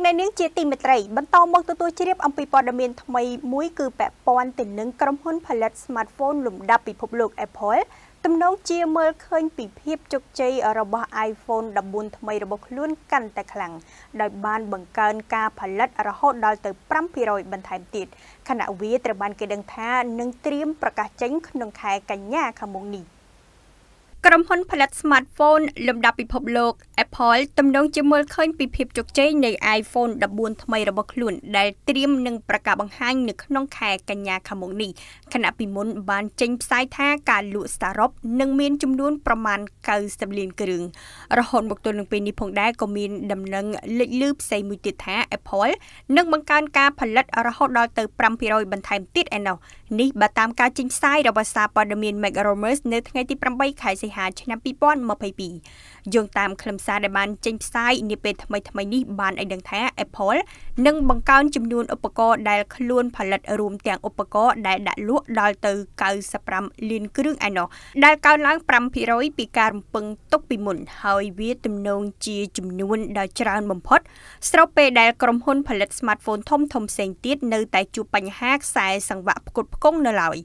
លោកអ្នកនាងជាទីមេត្រីបន្តមកទទួលជ្រាប អំពីព័ត៌មានថ្មីមួយគឺពាក់ព័ន្ធទៅនឹងក្រុមហ៊ុនផលិត smartphone លំដាប់ពិភពលោក Apple ទំនងជាមើលឃើញពីភាពជោគជ័យរបស់ iPhone 14ថ្មីរបស់ខ្លួនកាន់តែខ្លាំងដោយបាន បង្កើនការផលិតរហូតដល់ទៅ5%បន្ថែមទៀតខណៈវាត្រូវបានគេដឹងថានឹងត្រៀមប្រកាសចេញក្នុងខែកញ្ញាខាងមុខនេះ។ក្រុមហ៊ុនផលិត smartphone លំដាប់ពិភពលោក Apple ទំនងជាមើលឃើញពីភាពជោគជ័យនៃ iPhone 14ថ្មីរបស់ខ្លួន ដែលត្រៀមនឹងប្រកាសបង្ហាញនៅក្នុងខែកញ្ញាខាងមុខនេះខណៈពីមុនបានចេញផ្សាយថាការលក់សរុបនឹងមានចំនួនប្រមាណ90លានគ្រឿងរហូតមកទល់នឹងពេលនេះផងដែរក៏មានដំណឹងលេចលឺផ្សេងមួយទៀតថា Apple នឹងបង្កើនការផលិតរហូតដល់ទៅ5%បន្ថែមទៀតឯណោះនេះបើតាមការចេញផ្សាយរបស់សារព័ត៌មាន McRumors នៅថ្ងៃទី8ខែសីបរិហារឆ្នាំ2022យោងតាមខ្លឹមសារដែលបានចេញផ្សាយនាពេលថ្មីៗនេះបានឲ្យដឹងថា Apple នឹងបង្កើនចំនួនឧបករណ៍ដែលខ្លួន ផលិតរួមទាំងឧបករណ៍ដែលដាក់លក់ដល់ទៅ95លានគ្រឿងឯណោះដែលកើនឡើង5%ពីការរំពឹងទុកពីមុន ហើយវា ទំនងជាចំនួនដ៏ច្រើន បំផុត ស្របពេលដែលក្រុមហ៊ុន ផលិត smartphone ធំៗផ្សេងទៀតនៅតែជួបបញ្ហាខ្សែសង្វាក់ផ្គត់ផ្គង់នៅឡើយ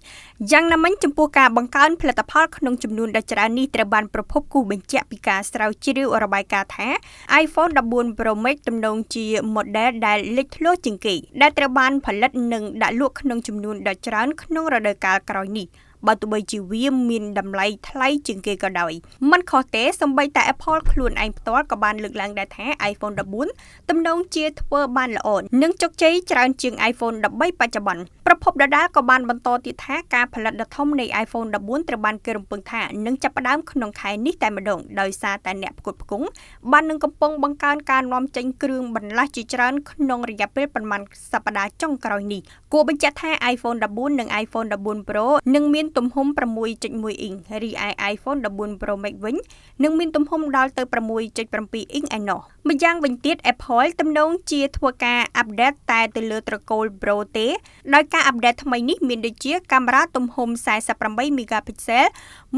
យ៉ាងណាមិញចំពោះការបង្កើនផលិតផលក្នុងចំនួនដ៏ច្រើននេះត្រូវបានប្រភពគូបញ្ជាក់ពីការស្រាវជ្រាវរបាយការណ៍ថា iPhone 14 Pro Max ទំនងជា model ដែលលេចធ្លោជាងគេ ដែលត្រូវបានផលិតនិងដាក់លក់ក្នុងចំនួនដ៏ច្រើនក្នុងរដូវកាលក្រោយនេះបើទោះបីជាវាមានតម្លៃថ្លៃជាងគេក៏ដោយ មិនខុសទេសូម្បីតែ Apple ខ្លួនឯងផ្ទាល់ក៏បានលើកឡើងដែរថា iPhone 14ទំនងជាធ្វើបានល្អនិងជោគជ័យច្រើនជាង iPhone 13បច្ចុប្បន្នប្រភពដដាលក៏បានបន្តទៀតថាការផលិតដ៏ធំនៃ iPhone 14ត្រូវបានគេរំពឹងថានឹងចាប់ផ្ដើមក្នុងខែ នេះតែម្ដងដោយសារតែអ្នកផ្គត់ផ្គង់បាននឹងកំពុងបង្កើនការនាំចេញគ្រឿងបន្លាស់ជាច្រើនក្នុងរយៈពេលប្រមាណសប្ដាហ៍ចុងក្រោយនេះគួរបញ្ជាក់ថា iPhone 14និង iPhone 14 Pro នឹងមានទំហំ6.1អ៊ីងរីឯ iPhone 14 Pro Max វិញនឹងមានទំហំដល់ទៅ6.7អ៊ីងឯណោះម្យ៉ាងវិញទៀត Apple ទំនងជាធ្វើការអាប់ដេតតែទៅលើ ត្រកូល Pro ទេដោយការអាប់ដេតថ្មីនេះមានដូចជាកាមេរ៉ាទំហំ48 megapixel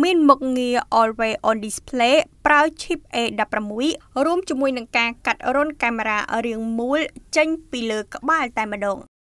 មានមុខងារ Always on Display ប្រើ chip A16 រួមជាមួយ នឹងការកាត់រន្ធកាមេរ៉ារាងមូលចេញ ពីលើក្បាលតែម្ដង